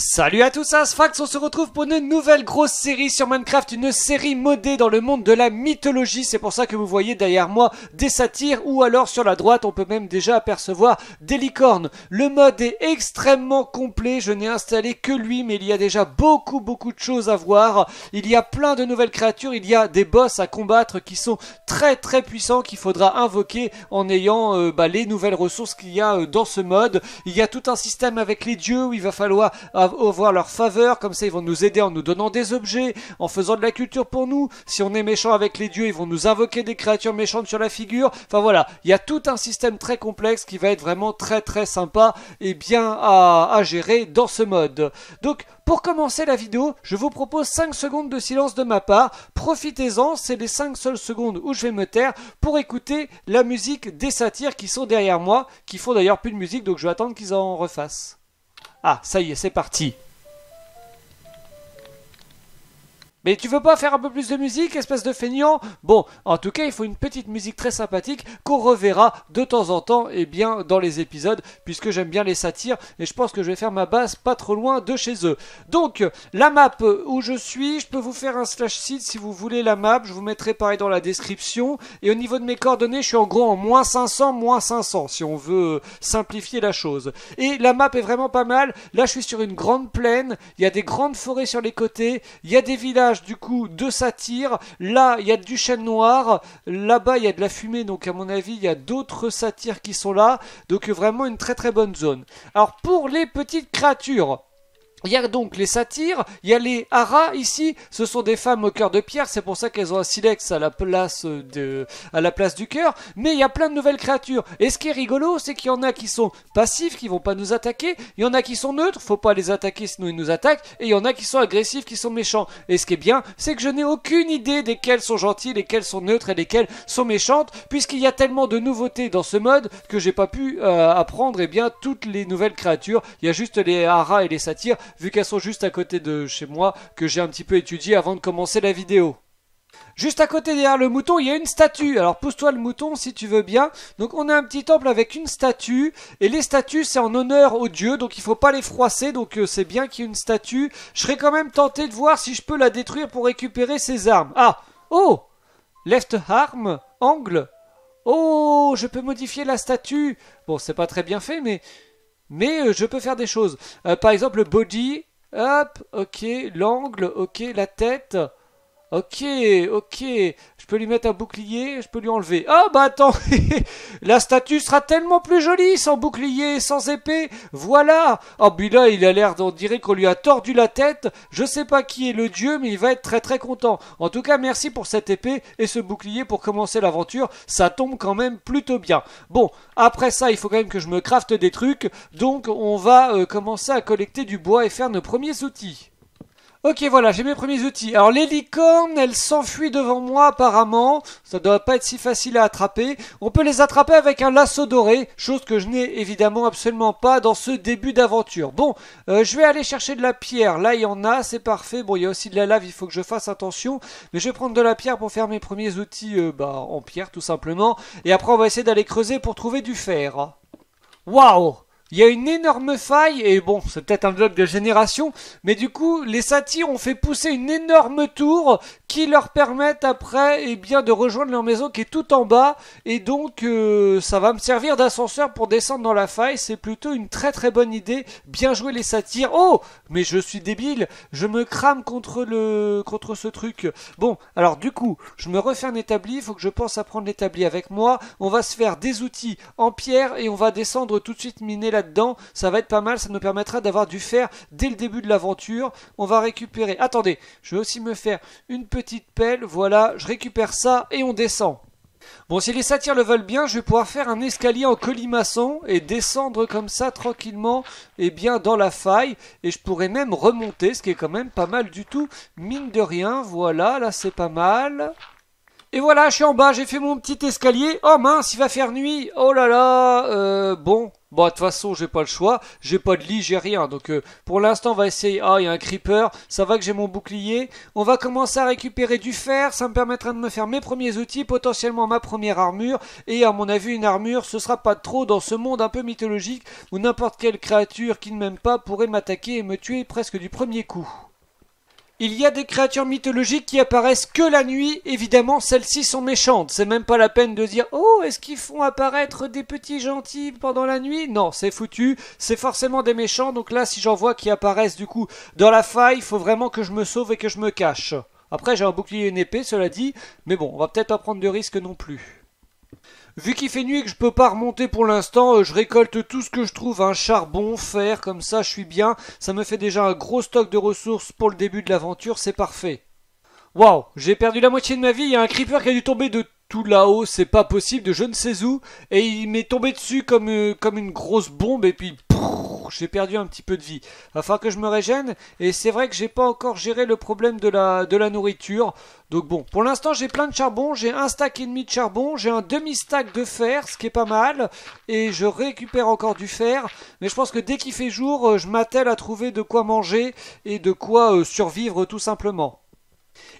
Salut à tous, Asfax, on se retrouve pour une nouvelle grosse série sur Minecraft, une série modée dans le monde de la mythologie, c'est pour ça que vous voyez derrière moi des satires ou alors sur la droite on peut même déjà apercevoir des licornes. Le mode est extrêmement complet, je n'ai installé que lui mais il y a déjà beaucoup beaucoup de choses à voir, il y a plein de nouvelles créatures, il y a des boss à combattre qui sont très très puissants qu'il faudra invoquer en ayant euh, bah, les nouvelles ressources qu'il y a euh, dans ce mode. Il y a tout un système avec les dieux où il va falloir voir leur faveur, comme ça ils vont nous aider en nous donnant des objets, en faisant de la culture pour nous. Si on est méchant avec les dieux, ils vont nous invoquer des créatures méchantes sur la figure. Enfin voilà, il y a tout un système très complexe qui va être vraiment très très sympa et bien à, gérer dans ce mode. Donc pour commencer la vidéo, je vous propose 5 secondes de silence de ma part. Profitez-en, c'est les 5 seules secondes où je vais me taire pour écouter la musique des satires qui sont derrière moi, qui font d'ailleurs plus de musique, donc je vais attendre qu'ils en refassent. Ah, ça y est, c'est parti Mais tu veux pas faire un peu plus de musique, espèce de feignant Bon, en tout cas, il faut une petite musique très sympathique qu'on reverra de temps en temps, et eh bien, dans les épisodes, puisque j'aime bien les satires, et je pense que je vais faire ma base pas trop loin de chez eux. Donc, la map où je suis, je peux vous faire un slash site si vous voulez la map, je vous mettrai pareil dans la description, et au niveau de mes coordonnées, je suis en gros en moins 500, moins 500, si on veut simplifier la chose. Et la map est vraiment pas mal, là je suis sur une grande plaine, il y a des grandes forêts sur les côtés, il y a des villages du coup de satire. Là, il y a du chêne noir. Là-bas, il y a de la fumée. Donc, à mon avis, il y a d'autres satires qui sont là. Donc, vraiment une très très bonne zone. Alors, pour les petites créatures, il y a donc les satyres, il y a les haras ici, ce sont des femmes au cœur de pierre, c'est pour ça qu'elles ont un silex à la place de, à la place du cœur, mais il y a plein de nouvelles créatures. Et ce qui est rigolo, c'est qu'il y en a qui sont passifs, qui vont pas nous attaquer, il y en a qui sont neutres, faut pas les attaquer sinon ils nous attaquent, et il y en a qui sont agressifs, qui sont méchants. Et ce qui est bien, c'est que je n'ai aucune idée desquelles sont gentilles, lesquelles sont neutres et lesquelles sont méchantes, puisqu'il y a tellement de nouveautés dans ce mode que j'ai pas pu euh, apprendre, eh bien, toutes les nouvelles créatures. Il y a juste les haras et les satyres vu qu'elles sont juste à côté de chez moi, que j'ai un petit peu étudié avant de commencer la vidéo. Juste à côté derrière le mouton, il y a une statue. Alors pousse-toi le mouton si tu veux bien. Donc on a un petit temple avec une statue. Et les statues, c'est en honneur aux dieux. Donc il ne faut pas les froisser. Donc euh, c'est bien qu'il y ait une statue. Je serais quand même tenté de voir si je peux la détruire pour récupérer ses armes. Ah Oh Left arm Angle Oh Je peux modifier la statue Bon, c'est pas très bien fait, mais mais euh, je peux faire des choses. Euh, par exemple, le body, hop, ok, l'angle, ok, la tête, Ok, ok. Je peux lui mettre un bouclier, je peux lui enlever. Ah bah attends, la statue sera tellement plus jolie sans bouclier, sans épée. Voilà. Ah, oh puis là, il a l'air d'en dire qu'on lui a tordu la tête. Je sais pas qui est le dieu, mais il va être très très content. En tout cas, merci pour cette épée et ce bouclier pour commencer l'aventure. Ça tombe quand même plutôt bien. Bon, après ça, il faut quand même que je me crafte des trucs. Donc on va euh, commencer à collecter du bois et faire nos premiers outils. Ok, voilà, j'ai mes premiers outils. Alors, les licornes, elles s'enfuient devant moi apparemment. Ça doit pas être si facile à attraper. On peut les attraper avec un lasso doré, chose que je n'ai évidemment absolument pas dans ce début d'aventure. Bon, euh, je vais aller chercher de la pierre. Là, il y en a, c'est parfait. Bon, il y a aussi de la lave, il faut que je fasse attention. Mais je vais prendre de la pierre pour faire mes premiers outils euh, bah, en pierre, tout simplement. Et après, on va essayer d'aller creuser pour trouver du fer. Waouh il y a une énorme faille, et bon, c'est peut-être un vlog de génération, mais du coup, les satires ont fait pousser une énorme tour qui leur permettent après eh bien, de rejoindre leur maison qui est tout en bas. Et donc, euh, ça va me servir d'ascenseur pour descendre dans la faille. C'est plutôt une très très bonne idée. Bien jouer les satires. Oh Mais je suis débile. Je me crame contre, le... contre ce truc. Bon, alors du coup, je me refais un établi. Il faut que je pense à prendre l'établi avec moi. On va se faire des outils en pierre et on va descendre tout de suite miner là-dedans. Ça va être pas mal. Ça nous permettra d'avoir du fer dès le début de l'aventure. On va récupérer... Attendez, je vais aussi me faire une petite petite pelle, voilà, je récupère ça et on descend. Bon, si les satyres le veulent bien, je vais pouvoir faire un escalier en colimaçon et descendre comme ça tranquillement et bien dans la faille. Et je pourrais même remonter, ce qui est quand même pas mal du tout. Mine de rien, voilà, là c'est pas mal. Et voilà, je suis en bas, j'ai fait mon petit escalier. Oh mince, il va faire nuit. Oh là là, euh, bon. bah de toute façon, j'ai pas le choix. J'ai pas de lit, j'ai rien. Donc, euh, pour l'instant, on va essayer. Ah, il y a un creeper. Ça va que j'ai mon bouclier. On va commencer à récupérer du fer. Ça me permettra de me faire mes premiers outils, potentiellement ma première armure. Et à mon avis, une armure, ce sera pas trop dans ce monde un peu mythologique où n'importe quelle créature qui ne m'aime pas pourrait m'attaquer et me tuer presque du premier coup. Il y a des créatures mythologiques qui apparaissent que la nuit, évidemment celles-ci sont méchantes, c'est même pas la peine de dire oh est-ce qu'ils font apparaître des petits gentils pendant la nuit Non, c'est foutu, c'est forcément des méchants, donc là si j'en vois qui apparaissent du coup dans la faille, il faut vraiment que je me sauve et que je me cache. Après j'ai un bouclier et une épée, cela dit, mais bon, on va peut-être pas prendre de risques non plus. Vu qu'il fait nuit et que je peux pas remonter pour l'instant, euh, je récolte tout ce que je trouve, un hein. charbon, fer, comme ça je suis bien. Ça me fait déjà un gros stock de ressources pour le début de l'aventure, c'est parfait. Waouh, j'ai perdu la moitié de ma vie, il y a un creeper qui a dû tomber de tout là-haut, c'est pas possible, de je ne sais où, et il m'est tombé dessus comme, euh, comme une grosse bombe, et puis j'ai perdu un petit peu de vie. afin que je me régène. Et c'est vrai que j'ai pas encore géré le problème de la, de la nourriture. Donc bon, pour l'instant j'ai plein de charbon, j'ai un stack et demi de charbon, j'ai un demi-stack de fer, ce qui est pas mal, et je récupère encore du fer, mais je pense que dès qu'il fait jour, euh, je m'attelle à trouver de quoi manger et de quoi euh, survivre tout simplement.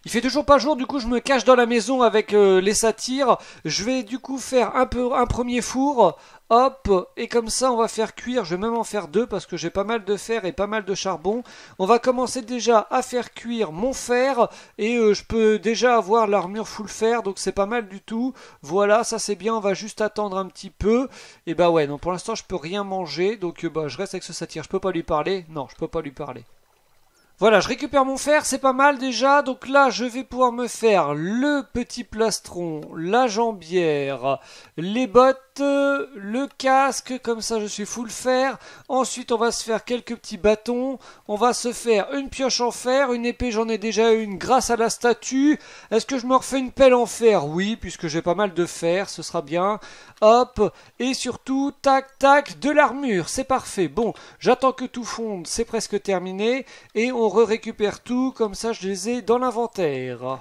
Il fait toujours pas jour, du coup je me cache dans la maison avec euh, les satires. Je vais du coup faire un peu un premier four Hop, et comme ça on va faire cuire, je vais même en faire deux parce que j'ai pas mal de fer et pas mal de charbon. On va commencer déjà à faire cuire mon fer et euh, je peux déjà avoir l'armure full fer donc c'est pas mal du tout. Voilà, ça c'est bien, on va juste attendre un petit peu. Et bah ouais, non pour l'instant je peux rien manger donc euh, bah, je reste avec ce satire, je peux pas lui parler. Non, je peux pas lui parler. Voilà, je récupère mon fer, c'est pas mal déjà. Donc là, je vais pouvoir me faire le petit plastron, la jambière, les bottes, euh, le casque, comme ça je suis full fer. Ensuite, on va se faire quelques petits bâtons. On va se faire une pioche en fer, une épée, j'en ai déjà une grâce à la statue. Est-ce que je me refais une pelle en fer Oui, puisque j'ai pas mal de fer, ce sera bien. Hop, et surtout, tac, tac, de l'armure, c'est parfait. Bon, j'attends que tout fonde, c'est presque terminé. Et on on récupère tout, comme ça je les ai dans l'inventaire.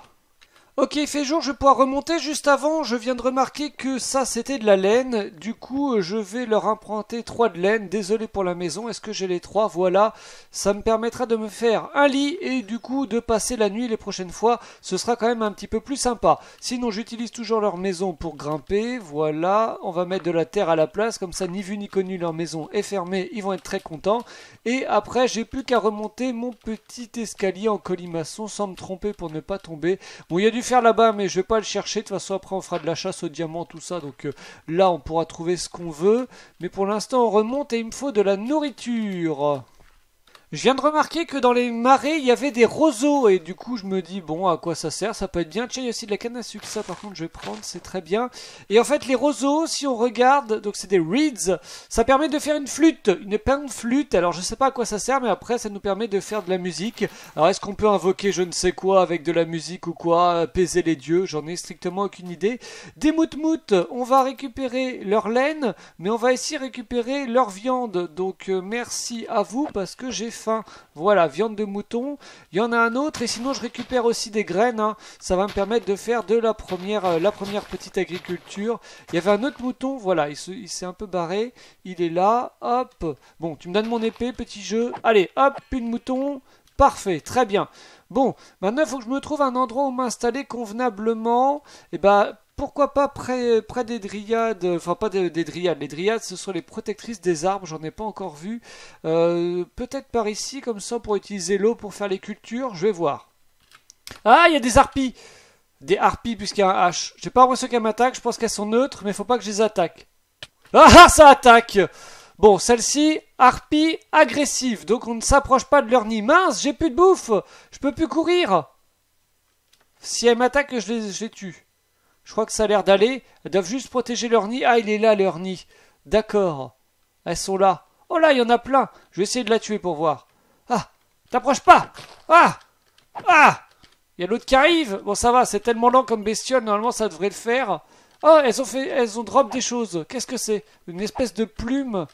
Ok, il fait jour, je vais pouvoir remonter. Juste avant, je viens de remarquer que ça, c'était de la laine. Du coup, euh, je vais leur emprunter 3 de laine. Désolé pour la maison, est-ce que j'ai les trois Voilà, ça me permettra de me faire un lit et du coup de passer la nuit les prochaines fois. Ce sera quand même un petit peu plus sympa. Sinon, j'utilise toujours leur maison pour grimper. Voilà, on va mettre de la terre à la place. Comme ça, ni vu ni connu, leur maison est fermée. Ils vont être très contents. Et après, j'ai plus qu'à remonter mon petit escalier en colimaçon sans me tromper pour ne pas tomber. Bon, il y a du faire là-bas, mais je vais pas le chercher. De toute façon, après, on fera de la chasse aux diamants, tout ça. Donc euh, là, on pourra trouver ce qu'on veut. Mais pour l'instant, on remonte et il me faut de la nourriture. Je viens de remarquer que dans les marais, il y avait des roseaux, et du coup, je me dis, bon, à quoi ça sert Ça peut être bien. Tiens, il y a aussi de la canne à sucre, ça, par contre, je vais prendre, c'est très bien. Et en fait, les roseaux, si on regarde, donc c'est des reeds, ça permet de faire une flûte, une peinte flûte. Alors, je sais pas à quoi ça sert, mais après, ça nous permet de faire de la musique. Alors, est-ce qu'on peut invoquer je ne sais quoi avec de la musique ou quoi, apaiser les dieux J'en ai strictement aucune idée. Des moutes on va récupérer leur laine, mais on va aussi récupérer leur viande. Donc, euh, merci à vous, parce que j'ai voilà, viande de mouton. Il y en a un autre et sinon je récupère aussi des graines. Hein. Ça va me permettre de faire de la première, euh, la première petite agriculture. Il y avait un autre mouton, voilà, il s'est un peu barré. Il est là, hop. Bon, tu me donnes mon épée, petit jeu. Allez, hop, une mouton. Parfait, très bien. Bon, maintenant il faut que je me trouve un endroit où m'installer convenablement. Et eh bah ben, pourquoi pas près, près des dryades, enfin pas des, dryades, les dryades ce sont les protectrices des arbres, j'en ai pas encore vu. Euh, peut-être par ici comme ça pour utiliser l'eau pour faire les cultures, je vais voir. Ah, il y a des harpies Des harpies puisqu'il y a un H. J'ai pas reçu qu'elles m'attaquent, je pense qu'elles sont neutres, mais faut pas que je les attaque. Ah, ah ça attaque Bon, celle-ci, harpie agressive, donc on ne s'approche pas de leur nid. Mince, j'ai plus de bouffe Je peux plus courir Si elles m'attaquent, je je les tue. Je crois que ça a l'air d'aller. Elles doivent juste protéger leur nid. Ah, il est là, leur nid. D'accord. Elles sont là. Oh là, il y en a plein. Je vais essayer de la tuer pour voir. Ah, t'approches pas. Ah, ah. Il y a l'autre qui arrive. Bon, ça va, c'est tellement lent comme bestiole. Normalement, ça devrait le faire. Oh, elles ont fait, elles ont drop des choses. Qu'est-ce que c'est Une espèce de plume.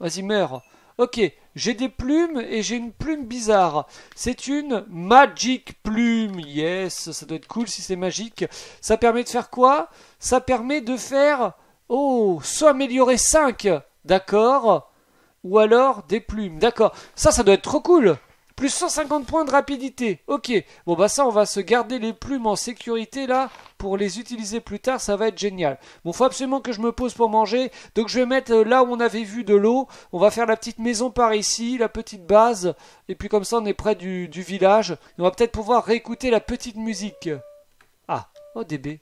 Vas-y, meurs. Ok, j'ai des plumes et j'ai une plume bizarre. C'est une magic plume. Yes, ça doit être cool si c'est magique. Ça permet de faire quoi Ça permet de faire... Oh, soit améliorer 5. D'accord. Ou alors des plumes. D'accord. Ça, ça doit être trop cool. Plus 150 points de rapidité. Ok. Bon, bah ça, on va se garder les plumes en sécurité, là pour les utiliser plus tard, ça va être génial. Bon, faut absolument que je me pose pour manger, donc je vais mettre euh, là où on avait vu de l'eau, on va faire la petite maison par ici, la petite base, et puis comme ça on est près du, village, on va peut-être pouvoir réécouter la petite musique. Ah, oh DB.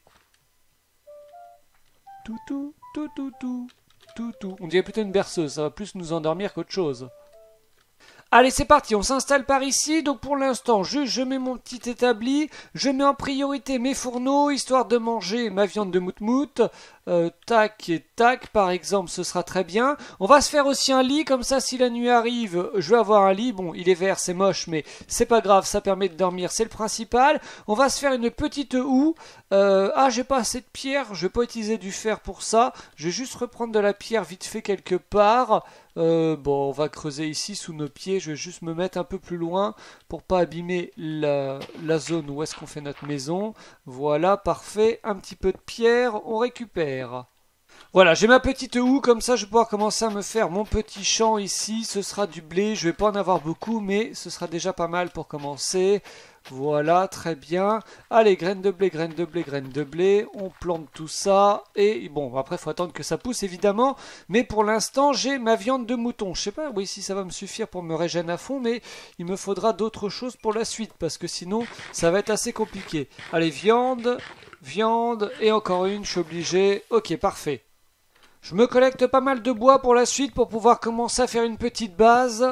Tout tout, tout tout tout, tout tout. On dirait plutôt une berceuse, ça va plus nous endormir qu'autre chose. Allez, c'est parti, on s'installe par ici. Donc pour l'instant, je mets mon petit établi, je mets en priorité mes fourneaux, histoire de manger ma viande de moutmout. Euh, tac et tac, par exemple, ce sera très bien. On va se faire aussi un lit, comme ça, si la nuit arrive, je vais avoir un lit. Bon, il est vert, c'est moche, mais c'est pas grave, ça permet de dormir, c'est le principal. On va se faire une petite houe. Euh, ah, j'ai pas assez de pierre, je vais pas utiliser du fer pour ça. Je vais juste reprendre de la pierre vite fait quelque part. Euh, bon, on va creuser ici sous nos pieds. Je vais juste me mettre un peu plus loin pour pas abîmer la zone où est-ce qu'on fait notre maison. Voilà, parfait. Un petit peu de pierre, on récupère. Voilà, j'ai ma petite houe, comme ça je vais pouvoir commencer à me faire mon petit champ ici. Ce sera du blé, je vais pas en avoir beaucoup, mais ce sera déjà pas mal pour commencer. Voilà, très bien. Allez, graines de blé, graines de blé, graines de blé. On plante tout ça. Et bon, après, il faut attendre que ça pousse, évidemment. Mais pour l'instant, j'ai ma viande de mouton. Je sais pas, oui, si ça va me suffire pour me régénérer à fond, mais il me faudra d'autres choses pour la suite, parce que sinon, ça va être assez compliqué. Allez, viande. Viande et encore une, je suis obligé. Ok, parfait. Je me collecte pas mal de bois pour la suite pour pouvoir commencer à faire une petite base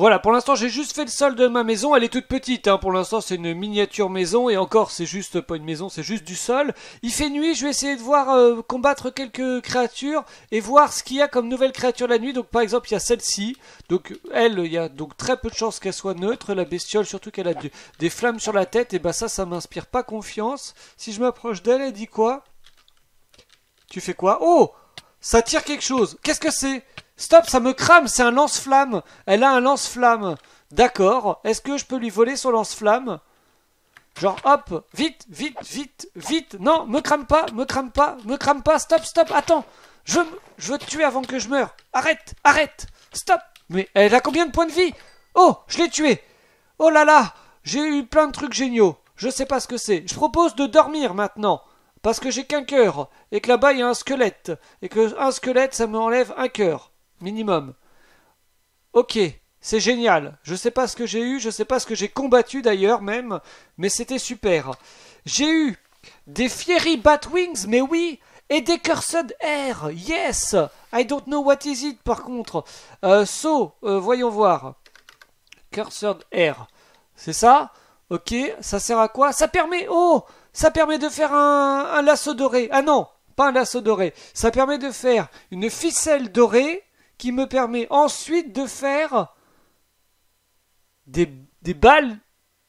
voilà, pour l'instant j'ai juste fait le sol de ma maison, elle est toute petite, hein. pour l'instant c'est une miniature maison, et encore c'est juste pas une maison, c'est juste du sol. Il fait nuit, je vais essayer de voir euh, combattre quelques créatures, et voir ce qu'il y a comme nouvelle créature la nuit, donc par exemple il y a celle-ci, donc elle, il y a donc très peu de chances qu'elle soit neutre, la bestiole, surtout qu'elle a des flammes sur la tête, et bah ça, ça m'inspire pas confiance. Si je m'approche d'elle, elle dit quoi Tu fais quoi Oh ça tire quelque chose. Qu'est-ce que c'est Stop, ça me crame, c'est un lance-flamme. Elle a un lance-flamme. D'accord. Est-ce que je peux lui voler son lance-flamme Genre, hop, vite, vite, vite, vite. Non, me crame pas, me crame pas, me crame pas. Stop, stop, attends. Je, je veux te tuer avant que je meure. Arrête, arrête. Stop. Mais elle a combien de points de vie Oh, je l'ai tué. Oh là là, j'ai eu plein de trucs géniaux. Je sais pas ce que c'est. Je propose de dormir maintenant. Parce que j'ai qu'un cœur, et que là-bas il y a un squelette, et qu'un squelette ça me enlève un cœur, minimum. Ok, c'est génial. Je sais pas ce que j'ai eu, je sais pas ce que j'ai combattu d'ailleurs même, mais c'était super. J'ai eu des Fiery Batwings, mais oui, et des Cursed Air, yes! I don't know what is it par contre. Euh, so, euh, voyons voir. Cursed Air, c'est ça? Ok, ça sert à quoi Ça permet, oh ça permet de faire un, un lasso doré. Ah non, pas un lasso doré. Ça permet de faire une ficelle dorée qui me permet ensuite de faire des, des balles,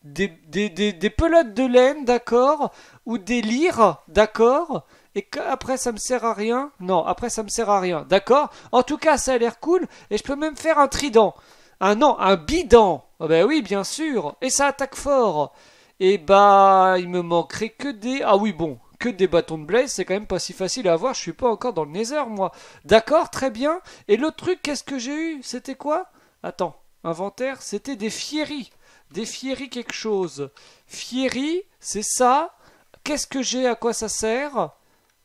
des, des, pelotes de laine, d'accord, ou des lyres, d'accord, et après ça me sert à rien. Non, après ça me sert à rien, d'accord. En tout cas, ça a l'air cool, et je peux même faire un trident. ah non, un bidon, Oh ben oui, bien sûr, et ça attaque fort. Et eh hmm. bah, ben, il me manquerait que des... Ah oui, bon, que des bâtons de blaze, c'est quand même pas si facile à avoir, je suis pas encore dans le nether, moi. D'accord, très bien. Et l'autre truc, qu'est-ce que j'ai eu C'était quoi Attends, inventaire, c'était des fieries. Des fieries quelque chose. Fieries, c'est ça. Qu'est-ce que j'ai À quoi ça sert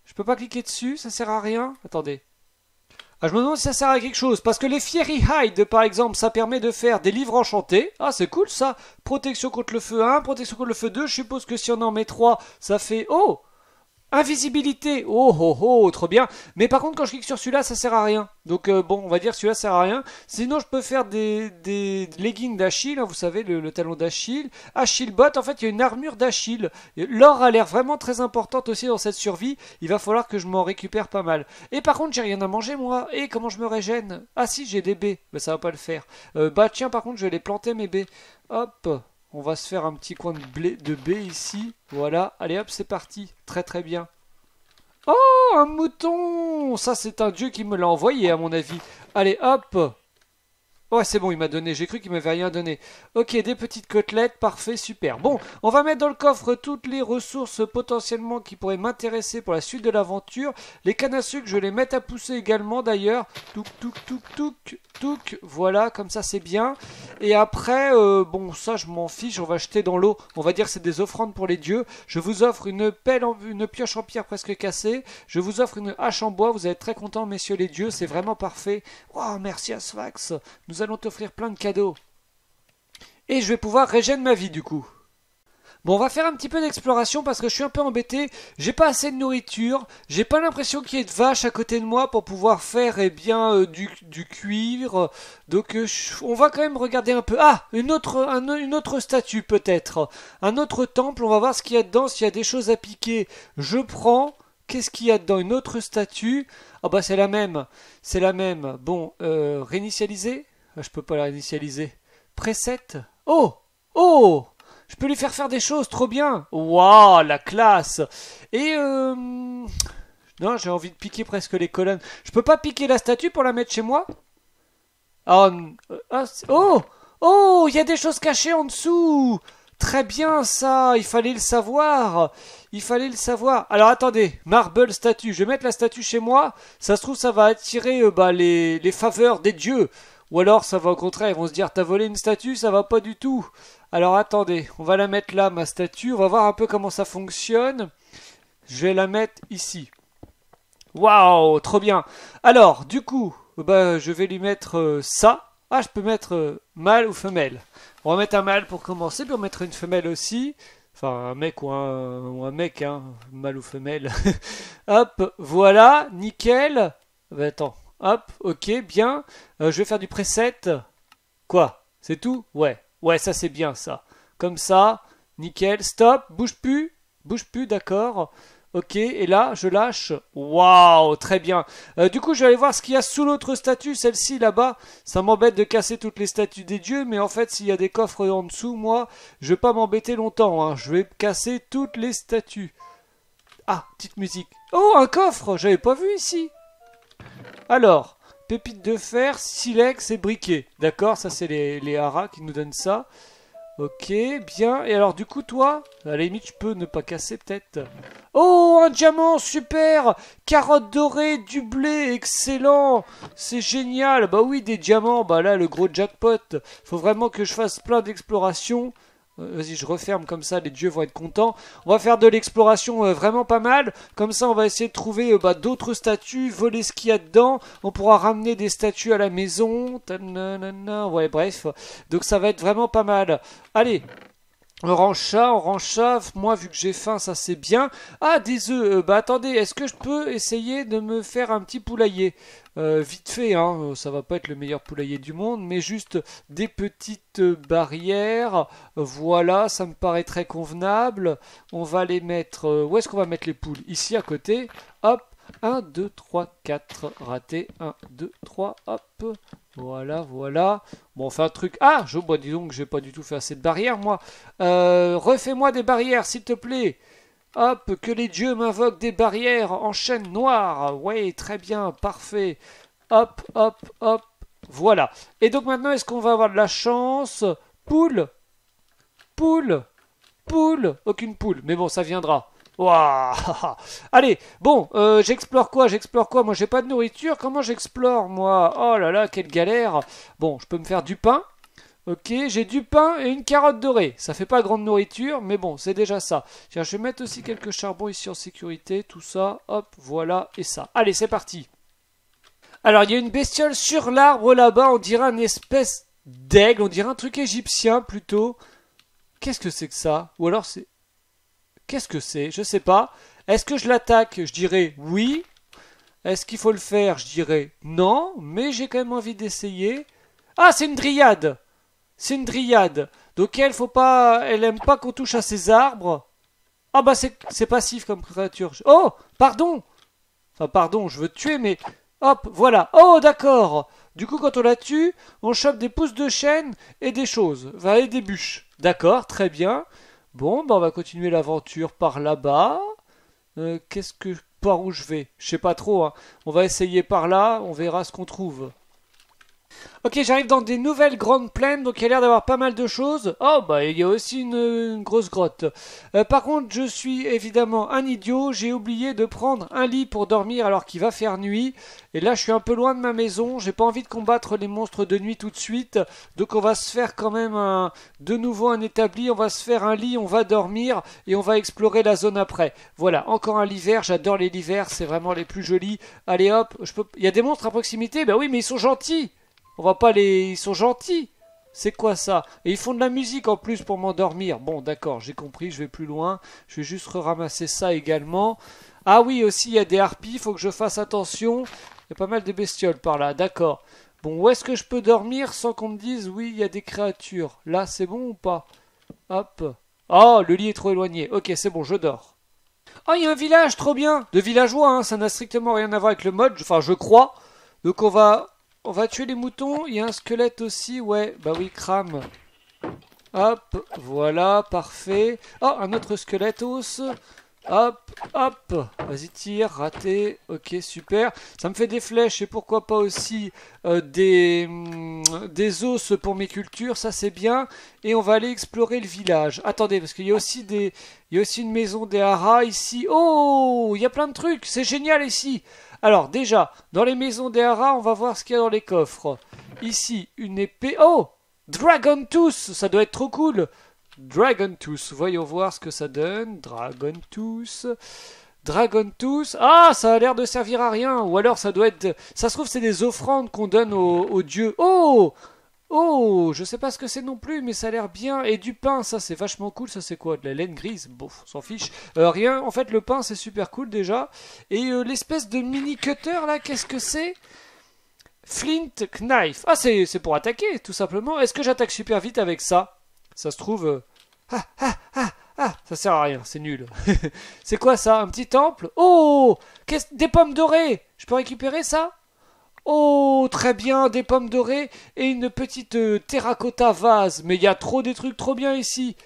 Je peux pas cliquer dessus, ça sert à rien. Attendez, ah, je me demande si ça sert à quelque chose, parce que les Fiery Hide, par exemple, ça permet de faire des livres enchantés. Ah, c'est cool ça. Protection contre le feu 1, protection contre le feu 2. Je suppose que si on en met 3, ça fait... Oh Invisibilité, oh oh oh, trop bien. Mais par contre, quand je clique sur celui-là, ça sert à rien. Donc euh, bon, on va dire celui-là sert à rien. Sinon, je peux faire des, des leggings d'Achille, hein, vous savez, le, talon d'Achille. Achille bot, en fait, il y a une armure d'Achille. L'or a l'air vraiment très importante aussi dans cette survie. Il va falloir que je m'en récupère pas mal. Et par contre, j'ai rien à manger, moi. Et comment je me régène Ah si, j'ai des baies. mais bah, ça va pas le faire. Euh, bah tiens, par contre, je vais les planter, mes baies. Hop on va se faire un petit coin de, blé, de baie ici. Voilà. Allez hop, c'est parti. Très très bien. Oh, un mouton Ça, c'est un dieu qui me l'a envoyé, à mon avis. Allez hop Ouais, c'est bon, il m'a donné. J'ai cru qu'il m'avait rien donné. Ok, des petites côtelettes, parfait, super. Bon, on va mettre dans le coffre toutes les ressources potentiellement qui pourraient m'intéresser pour la suite de l'aventure. Les cannes à sucre, je les mets à pousser également d'ailleurs. Touc, touc, touc, touc, touc. Voilà, comme ça c'est bien. Et après, euh, bon, ça je m'en fiche, on va jeter dans l'eau. On va dire c'est des offrandes pour les dieux. Je vous offre une pelle, en, une pioche en pierre presque cassée. Je vous offre une hache en bois. Vous allez être très contents, messieurs les dieux. C'est vraiment parfait. merci à Sfax. Nous allons t'offrir plein de cadeaux. Et je vais pouvoir régénérer ma vie du coup. Bon, on va faire un petit peu d'exploration parce que je suis un peu embêté. J'ai pas assez de nourriture. J'ai pas l'impression qu'il y ait de vache à côté de moi pour pouvoir faire et eh bien euh, du, du, cuivre. Donc euh, on va quand même regarder un peu. Ah, une autre, une autre statue peut-être. Un autre temple. On va voir ce qu'il y a dedans. S'il y a des choses à piquer, je prends. Qu'est-ce qu'il y a dedans Une autre statue. Ah bah c'est la même. C'est la même. Bon, euh, réinitialiser. Ah, je peux pas la réinitialiser. Preset Oh Oh Je peux lui faire faire des choses, trop bien Waouh, la classe Et euh... Non, j'ai envie de piquer presque les colonnes. Je peux pas piquer la statue pour la mettre chez moi ah, euh, ah, Oh Oh Il y a des choses cachées en dessous Très bien ça, il fallait le savoir. Il fallait le savoir. Alors attendez, marble statue, je vais mettre la statue chez moi. Ça se trouve ça va attirer euh, bah, les faveurs des dieux. Ou alors, ça va au contraire, ils vont se dire T'as volé une statue, ça va pas du tout. Alors attendez, on va la mettre là, ma statue, on va voir un peu comment ça fonctionne. Je vais la mettre ici. Waouh, trop bien. Alors, du coup, bah, je vais lui mettre euh, ça. Ah, je peux mettre euh, mâle ou femelle. On va mettre un mâle pour commencer, puis on mettre une femelle aussi. Enfin, un mec ou un, un mec, hein, mâle ou femelle. Hop, voilà, nickel. Bah, attends, Hop, ok, bien. Euh, je vais faire du preset. Quoi C'est tout Ouais. Ouais, ça c'est bien ça. Comme ça, nickel. Stop, bouge plus. Bouge plus, d'accord. Ok, et là, je lâche. Waouh, très bien. Euh, du coup, je vais voir ce qu'il y a sous l'autre statue, celle-ci là-bas. Ça m'embête de casser toutes les statues des dieux, mais en fait, s'il y a des coffres en dessous, moi, je vais pas m'embêter longtemps. Hein. Je vais casser toutes les statues. Ah, petite musique. Oh, un coffre J'avais pas vu ici. Alors, pépites de fer, silex et briquet. D'accord, ça c'est les, haras qui nous donnent ça. Ok, bien. Et alors, du coup, toi, à la limite, peux ne pas casser, peut-être. Oh, un diamant, super Carotte dorée, du blé, excellent C'est génial Bah oui, des diamants, bah là, le gros jackpot. Faut vraiment que je fasse plein d'explorations Vas-y, je referme comme ça, les dieux vont être contents. On va faire de l'exploration euh, vraiment pas mal. Comme ça, on va essayer de trouver euh, bah, d'autres statues, voler ce qu'il y a dedans. On pourra ramener des statues à la maison. Ouais, bref. Donc ça va être vraiment pas mal. Allez, Orange chat, orange chat, moi vu que j'ai faim, ça c'est bien. Ah, des œufs, euh, bah attendez, est-ce que je peux essayer de me faire un petit poulailler euh, Vite fait, hein, euh, ça va pas être le meilleur poulailler du monde, mais juste des petites barrières, voilà, ça me paraît très convenable. On va les mettre, où est-ce qu'on va mettre les poules Ici à côté, hop, 1, 2, 3, 4. Raté. 1, 2, 3. Hop. Voilà, voilà. Bon, on fait un truc. Ah, je bois, bah, dis donc, j'ai pas du tout fait assez de barrières, moi. Euh, refais-moi des barrières, s'il te plaît. Hop, que les dieux m'invoquent des barrières en chaîne noire. Ouais, très bien, parfait. Hop, hop, hop. Voilà. Et donc maintenant, est-ce qu'on va avoir de la chance Poule Poule Poule Aucune poule, mais bon, ça viendra. Waouh Allez, bon, euh, j'explore quoi J'explore quoi Moi, j'ai pas de nourriture. Comment j'explore, moi Oh là là, quelle galère Bon, je peux me faire du pain. Ok, j'ai du pain et une carotte dorée. Ça fait pas grande nourriture, mais bon, c'est déjà ça. Tiens, je vais mettre aussi quelques charbons ici en sécurité. Tout ça, hop, voilà, et ça. Allez, c'est parti Alors, il y a une bestiole sur l'arbre là-bas. On dirait une espèce d'aigle. On dirait un truc égyptien, plutôt. Qu'est-ce que c'est que ça Ou alors, c'est... Qu'est-ce que c'est Je sais pas. Est-ce que je l'attaque Je dirais oui. Est-ce qu'il faut le faire Je dirais non. Mais j'ai quand même envie d'essayer. Ah, c'est une dryade C'est une dryade. Donc elle, faut pas... elle aime pas qu'on touche à ses arbres. Ah bah c'est passif comme créature. Oh Pardon Enfin pardon, je veux tuer, mais... Hop, voilà. Oh, d'accord. Du coup, quand on la tue, on chope des pousses de chêne et des choses. Va et des bûches. D'accord, très bien. Bon, bah, on va continuer l'aventure par là-bas. Euh, qu'est-ce que par où je vais Je sais pas trop. Hein. On va essayer par là, on verra ce qu'on trouve. Ok, j'arrive dans des nouvelles grandes plaines, donc il y a l'air d'avoir pas mal de choses. Oh, bah, il y a aussi une, grosse grotte. Euh, par contre, je suis évidemment un idiot. J'ai oublié de prendre un lit pour dormir alors qu'il va faire nuit. Et là, je suis un peu loin de ma maison. J'ai pas envie de combattre les monstres de nuit tout de suite. Donc, on va se faire quand même un, de nouveau un établi. On va se faire un lit, on va dormir et on va explorer la zone après. Voilà, encore un lit J'adore les verts c'est vraiment les plus jolis. Allez hop, il y a des monstres à proximité. Bah oui, mais ils sont gentils. On va pas les... Ils sont gentils. C'est quoi ça Et ils font de la musique en plus pour m'endormir. Bon, d'accord, j'ai compris, je vais plus loin. Je vais juste ramasser ça également. Ah oui, aussi, il y a des harpies, faut que je fasse attention. Il y a pas mal de bestioles par là, d'accord. Bon, où est-ce que je peux dormir sans qu'on me dise oui, il y a des créatures Là, c'est bon ou pas Hop. Oh, le lit est trop éloigné. Ok, c'est bon, je dors. Oh, il y a un village, trop bien De villageois, hein, ça n'a strictement rien à voir avec le mode, enfin, je crois. Donc on va on va tuer les moutons. Il y a un squelette aussi. Ouais, bah oui, crame. Hop, voilà, parfait. Oh, un autre squelette os. Hop, hop. Vas-y, tire, raté. Ok, super. Ça me fait des flèches et pourquoi pas aussi euh, des, mm, des os pour mes cultures. Ça, c'est bien. Et on va aller explorer le village. Attendez, parce qu'il y a aussi des... Il y a aussi une maison des haras ici. Oh, il y a plein de trucs. C'est génial ici. Alors, déjà, dans les maisons des haras, on va voir ce qu'il y a dans les coffres. Ici, une épée. Oh Dragon Tooth Ça doit être trop cool Dragon Tooth. Voyons voir ce que ça donne. Dragon Tooth. Dragon Tooth. Ah, ça a l'air de servir à rien. Ou alors, ça doit être. Ça se trouve, c'est des offrandes qu'on donne aux, aux dieux. Oh Oh, je sais pas ce que c'est non plus, mais ça a l'air bien. Et du pain, ça c'est vachement cool. Ça c'est quoi De la laine grise Bon, s'en fiche. Euh, rien, en fait, le pain c'est super cool déjà. Et euh, l'espèce de mini cutter là, qu'est-ce que c'est Flint knife. Ah, c'est pour attaquer, tout simplement. Est-ce que j'attaque super vite avec ça Ça se trouve. Euh, ah, ah, ah, ah, ça sert à rien, c'est nul. c'est quoi ça Un petit temple Oh Des pommes dorées Je peux récupérer ça Oh, très bien, des pommes dorées et une petite euh, terracotta vase. Mais il y a trop des trucs trop bien ici.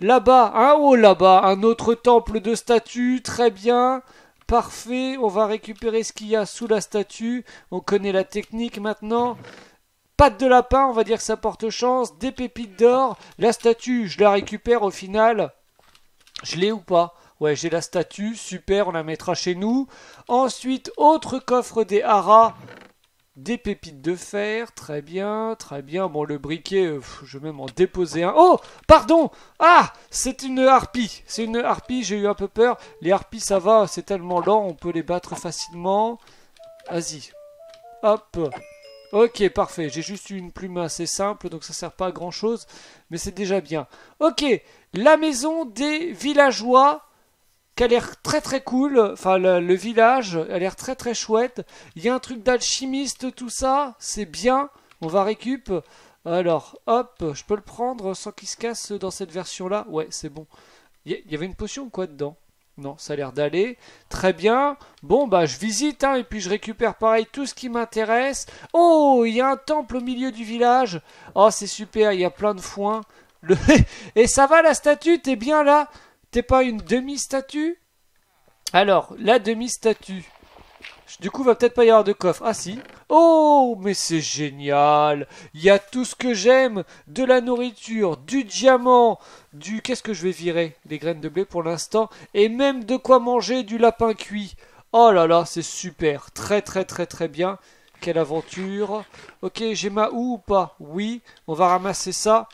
Là-bas, hein, oh là-bas, un autre temple de statues, très bien. Parfait, on va récupérer ce qu'il y a sous la statue. On connaît la technique maintenant. Pâte de lapin, on va dire que ça porte chance. Des pépites d'or. La statue, je la récupère au final. Je l'ai ou pas Ouais, j'ai la statue, super, on la mettra chez nous. Ensuite, autre coffre des haras. Des pépites de fer, très bien, très bien. Bon, le briquet, euh, je vais même en déposer un. Oh, pardon Ah, c'est une harpie. C'est une harpie, j'ai eu un peu peur. Les harpies, ça va, c'est tellement lent, on peut les battre facilement. Vas-y. Hop. Ok, parfait. J'ai juste une plume assez simple, donc ça sert pas à grand-chose. Mais c'est déjà bien. Ok, la maison des villageois qu'elle a l'air très très cool. Enfin, le, village a l'air très très chouette. Il y a un truc d'alchimiste, tout ça. C'est bien. On va récup. Alors, hop, je peux le prendre sans qu'il se casse dans cette version-là. Ouais, c'est bon. Il y, avait une potion quoi dedans non, ça a l'air d'aller. Très bien. Bon, bah, je visite, hein, et puis je récupère pareil tout ce qui m'intéresse. Oh, il y a un temple au milieu du village. Oh, c'est super, il y a plein de foin. Le... et ça va, la statue, t'es bien là T'es pas une demi-statue Alors, la demi-statue. Du coup, va peut-être pas y avoir de coffre. Ah si. Oh, mais c'est génial. Il y a tout ce que j'aime. De la nourriture, du diamant, du... Qu'est-ce que je vais virer Des graines de blé pour l'instant. Et même de quoi manger du lapin cuit. Oh là là, c'est super. Très très très très bien. Quelle aventure. Ok, j'ai ma ou ou pas Oui, on va ramasser ça.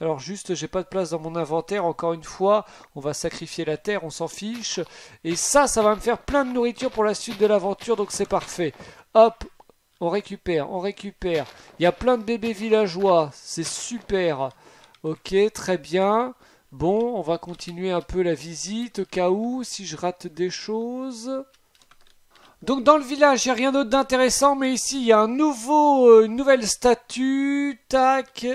Alors juste, j'ai pas de place dans mon inventaire. Encore une fois, on va sacrifier la terre, on s'en fiche. Et ça, ça va me faire plein de nourriture pour la suite de l'aventure, donc c'est parfait. Hop, on récupère, on récupère. Il y a plein de bébés villageois, c'est super. Ok, très bien. Bon, on va continuer un peu la visite, au cas où, si je rate des choses. Donc dans le village, il n'y a rien d'autre d'intéressant, mais ici, il y a un nouveau, euh, une nouvelle statue, tac,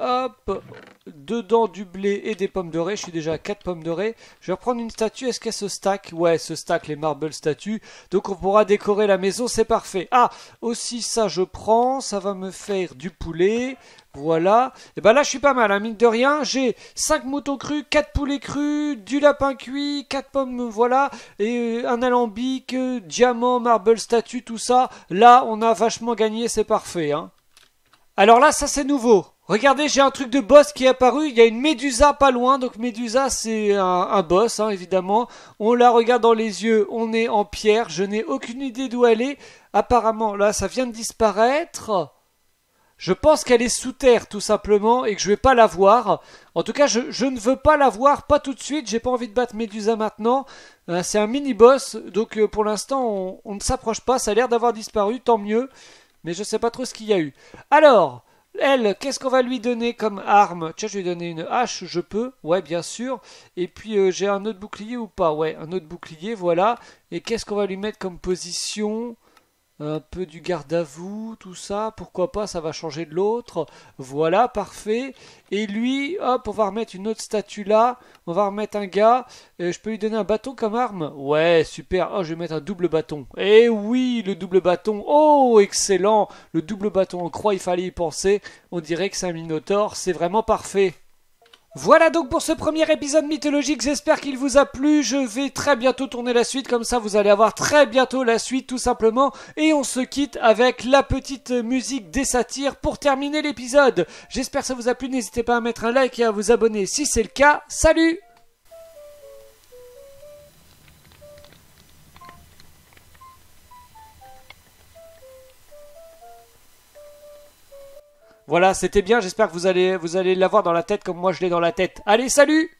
Hop, dedans du blé et des pommes dorées. Je suis déjà à 4 pommes dorées. Je vais reprendre une statue. Est-ce qu'elle se stack Ouais, se stack les marble statues. Donc on pourra décorer la maison, c'est parfait. Ah, aussi ça je prends. Ça va me faire du poulet. Voilà. Et eh ben là, je suis pas mal, hein. mine de rien. J'ai 5 moutons crus, 4 poulets crus, du lapin cuit, 4 pommes, voilà, et euh, un alambic, euh, diamant, marble statue, tout ça. Là, on a vachement gagné, c'est parfait. Hein. Alors là, ça c'est nouveau. Regardez, j'ai un truc de boss qui est apparu. Il y a une Médusa pas loin. Donc Médusa, c'est un, boss, hein, évidemment. On la regarde dans les yeux. On est en pierre. Je n'ai aucune idée d'où elle est. Apparemment, là, ça vient de disparaître. Je pense qu'elle est sous terre, tout simplement, et que je vais pas la voir. En tout cas, je, ne veux pas la voir, pas tout de suite. J'ai pas envie de battre Médusa maintenant. Euh, c'est un mini-boss. Donc, euh, pour l'instant, on, ne s'approche pas. Ça a l'air d'avoir disparu. Tant mieux. Mais je sais pas trop ce qu'il y a eu. Alors... Elle, qu'est-ce qu'on va lui donner comme arme Tiens, je vais lui donner une hache, je peux Ouais, bien sûr. Et puis, euh, j'ai un autre bouclier ou pas Ouais, un autre bouclier, voilà. Et qu'est-ce qu'on va lui mettre comme position un peu du garde à vous, tout ça, pourquoi pas, ça va changer de l'autre, voilà, parfait. Et lui, hop, on va remettre une autre statue là, on va remettre un gars, je peux lui donner un bâton comme arme Ouais, super, oh, je vais mettre un double bâton. Eh oui, le double bâton, oh, excellent, le double bâton en croix, il fallait y penser, on dirait que c'est un Minotaur, c'est vraiment parfait. Voilà donc pour ce premier épisode mythologique, j'espère qu'il vous a plu, je vais très bientôt tourner la suite, comme ça vous allez avoir très bientôt la suite tout simplement, et on se quitte avec la petite musique des satires pour terminer l'épisode. J'espère que ça vous a plu, n'hésitez pas à mettre un like et à vous abonner si c'est le cas, salut Voilà, c'était bien. J'espère que vous allez, vous allez l'avoir dans la tête comme moi je l'ai dans la tête. Allez, salut